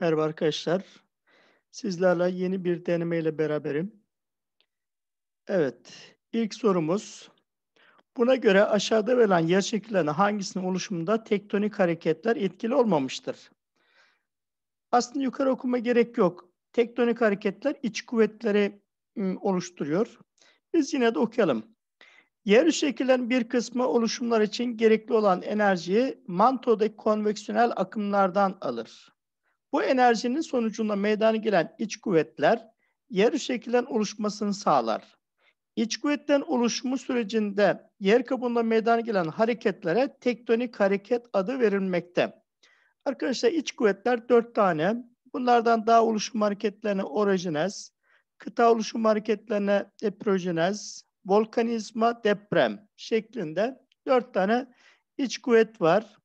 Merhaba arkadaşlar. Sizlerle yeni bir deneme ile beraberim. Evet, ilk sorumuz. Buna göre aşağıda verilen yer şekillerinin hangisinin oluşumunda tektonik hareketler etkili olmamıştır? Aslında yukarı okuma gerek yok. Tektonik hareketler iç kuvvetleri ıı, oluşturuyor. Biz yine de okuyalım. Yer şekillerin bir kısmı oluşumlar için gerekli olan enerjiyi mantodaki konveksiyonel akımlardan alır. Bu enerjinin sonucunda meydana gelen iç kuvvetler yer şekilden oluşmasını sağlar. İç kuvvetten oluşumu sürecinde yer kabuğunda meydana gelen hareketlere tektonik hareket adı verilmekte. Arkadaşlar iç kuvvetler dört tane. Bunlardan dağ oluşum hareketlerine orojinez, kıta oluşum hareketlerine eprojenez, volkanizma deprem şeklinde dört tane iç kuvvet var.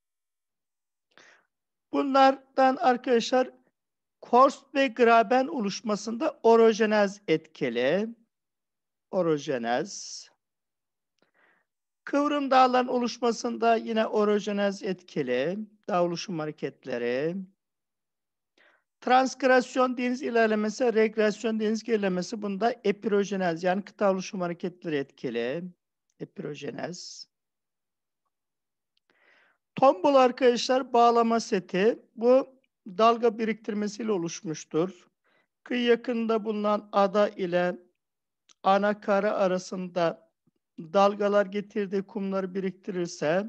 Bunlardan arkadaşlar Kors ve graben oluşmasında orojenez etkili. Orojenez. Kıvrım dağların oluşmasında yine orojenez etkili. Dağ oluşum hareketleri. Transkrasyon deniz ilerlemesi, regresyon deniz gerilemesi bunda epirojenez yani kıta oluşum hareketleri etkili. Epirojenez. Tombul arkadaşlar bağlama seti. Bu dalga biriktirmesiyle oluşmuştur. Kıyı yakında bulunan ada ile ana kara arasında dalgalar getirdiği kumları biriktirirse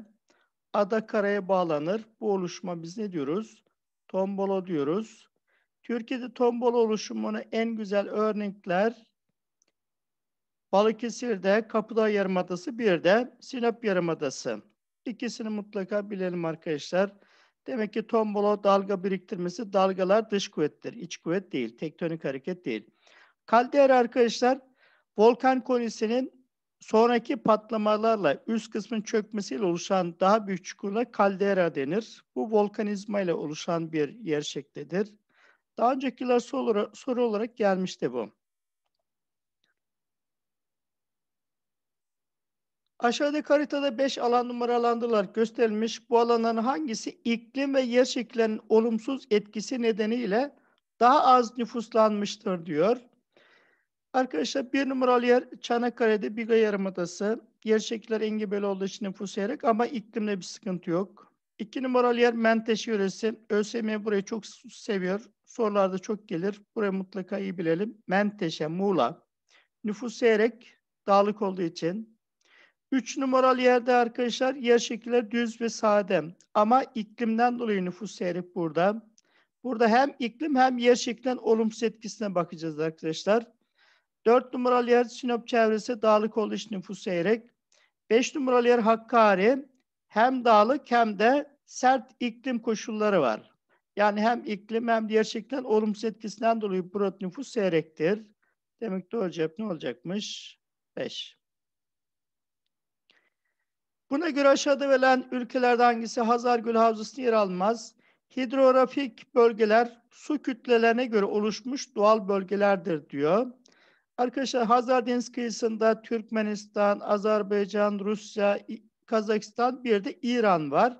ada karaya bağlanır. Bu oluşma biz ne diyoruz? Tombolo diyoruz. Türkiye'de tombolo oluşumunu en güzel örnekler Balıkesir'de Kapıdağ Yarımadası bir de Sinop Yarımadası. İkisini mutlaka bilelim arkadaşlar. Demek ki tombolo dalga biriktirmesi dalgalar dış kuvvettir. İç kuvvet değil, tektonik hareket değil. Kaldera arkadaşlar volkan konisinin sonraki patlamalarla üst kısmın çökmesiyle oluşan daha büyük çukurla kaldera denir. Bu volkanizma ile oluşan bir yer şeklidir. Daha önceki soru, soru olarak gelmişti bu. Aşağıdaki haritada 5 alan numaralandırılar gösterilmiş. Bu alanların hangisi iklim ve yer şeklinin olumsuz etkisi nedeniyle daha az nüfuslanmıştır diyor. Arkadaşlar bir numaralı yer Çanakkale'de Biga Yarımadası. Yer şekilleri engebeli olduğu için nüfus yerek ama iklimde bir sıkıntı yok. İki numaralı yer Menteş yöresi. ÖSYM burayı çok seviyor. Sorularda çok gelir. Burayı mutlaka iyi bilelim. Menteşe, Muğla. Nüfus yerek dağlık olduğu için 3 numaralı yerde arkadaşlar yer şekilleri düz ve sade. Ama iklimden dolayı nüfus seyri burada. Burada hem iklim hem yer şeklinden olumsuz etkisine bakacağız arkadaşlar. 4 numaralı yer Sinop çevresi dağlık olduğu için nüfus seyrek. 5 numaralı yer Hakkari. Hem dağlık hem de sert iklim koşulları var. Yani hem iklim hem diğer şeklinden olumsuz etkisinden dolayı burada nüfus seyrektir. Demek doğru cevap ne olacakmış? 5. Buna göre aşağıda verilen ülkelerde hangisi Hazar Hazargöl havzasını yer almaz? Hidrografik bölgeler su kütlelerine göre oluşmuş doğal bölgelerdir diyor. Arkadaşlar Hazar Deniz kıyısında Türkmenistan, Azerbaycan, Rusya, Kazakistan bir de İran var.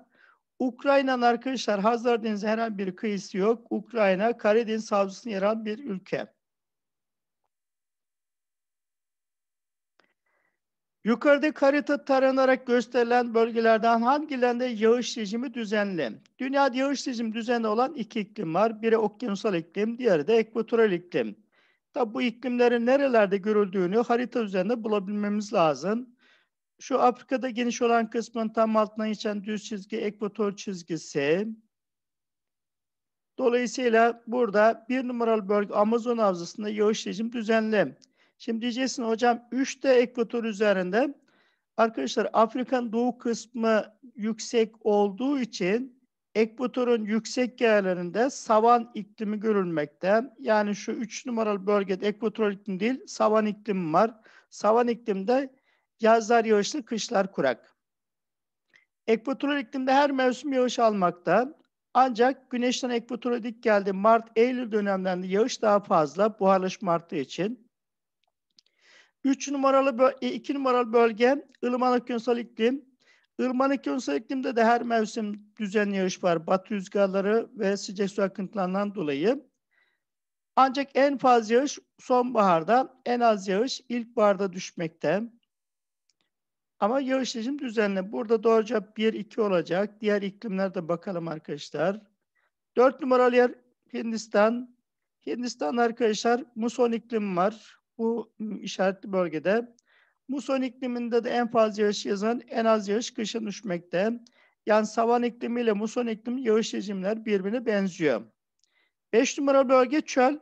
Ukrayna'nın arkadaşlar Hazar Denizi herhangi bir kıyısı yok. Ukrayna Karadeniz havzasını yer alan bir ülke. Yukarıda harita taranarak gösterilen bölgelerden hangilerinde yağış rejimi düzenli? Dünyada yağış rejimi düzenli olan iki iklim var. Biri okyanusal iklim, diğeri de ekvatoral iklim. Tabi bu iklimlerin nerelerde görüldüğünü harita üzerinde bulabilmemiz lazım. Şu Afrika'da geniş olan kısmın tam altına geçen düz çizgi ekvator çizgisi. Dolayısıyla burada bir numaralı bölge Amazon havzasında yağış rejimi düzenli. Şimdi diyeceksin hocam 3 de ekvator üzerinde. Arkadaşlar Afrika'nın doğu kısmı yüksek olduğu için ekvatorun yüksek yerlerinde savan iklimi görülmekte. Yani şu 3 numaralı bölgede ekvator iklim değil savan iklimi var. Savan iklimde yazlar yağışlı kışlar kurak. Ekvatoral iklimde her mevsim yağış almakta. Ancak güneşten ekvatora dik geldi Mart-Eylül dönemlerinde yağış daha fazla buharlaşma arttığı için. 3 numaralı 2 e, numaralı bölge ılımalı küresel iklim. Irmalı küresel iklimde de her mevsim düzenli yağış var. Batı rüzgarları ve sıcak su akıntılarından dolayı. Ancak en fazla yağış sonbaharda, en az yağış ilkbaharda düşmekte. Ama yağış rejim düzenli. Burada doğruca 1-2 olacak. Diğer iklimlerde bakalım arkadaşlar. 4 numaralı yer Hindistan. Hindistan arkadaşlar muson iklimi var bu ıı, işaretli bölgede. Muson ikliminde de en fazla yağış yazan, en az yağış kışın düşmekte. Yani savan iklimiyle muson iklim yağış rejimler birbirine benziyor. 5 numara bölge çöl.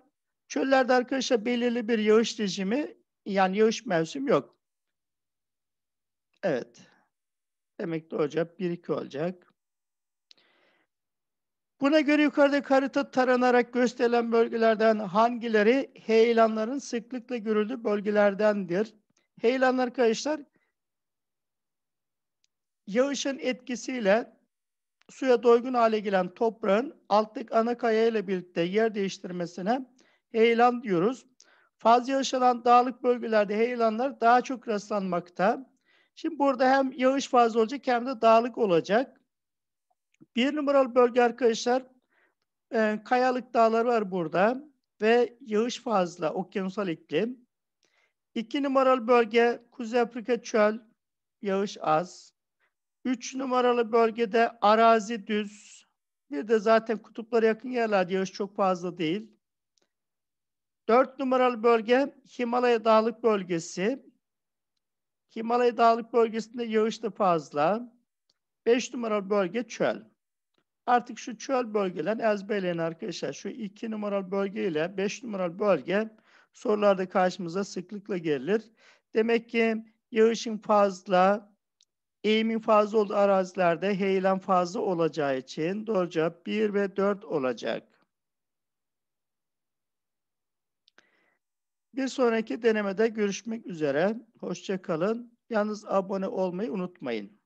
Çöllerde arkadaşlar belirli bir yağış rejimi yani yağış mevsim yok. Evet. Demek ki olacak 1-2 olacak. Buna göre yukarıda harita taranarak gösterilen bölgelerden hangileri heyelanların sıklıkla görüldüğü bölgelerdendir? Heyelan arkadaşlar yağışın etkisiyle suya doygun hale gelen toprağın alttaki ana kaya ile birlikte yer değiştirmesine heyelan diyoruz. Fazla yaşanan dağlık bölgelerde heyelanlar daha çok rastlanmakta. Şimdi burada hem yağış fazla olacak hem de dağlık olacak. Bir numaralı bölge arkadaşlar e, kayalık dağlar var burada ve yağış fazla okyanusal iklim. İki numaralı bölge Kuzey Afrika çöl, yağış az. Üç numaralı bölgede arazi düz. Bir de zaten kutuplara yakın yerlerde yağış çok fazla değil. Dört numaralı bölge Himalaya Dağlık Bölgesi. Himalaya Dağlık Bölgesi'nde yağış da fazla. Beş numaralı bölge çöl. Artık şu çöl bölgeler ezberleyin arkadaşlar. Şu 2 numaralı bölge ile 5 numaralı bölge sorularda karşımıza sıklıkla gelir. Demek ki yağışın fazla, eğimin fazla olduğu arazilerde heyelan fazla olacağı için doğru cevap 1 ve 4 olacak. Bir sonraki denemede görüşmek üzere. Hoşçakalın. Yalnız abone olmayı unutmayın.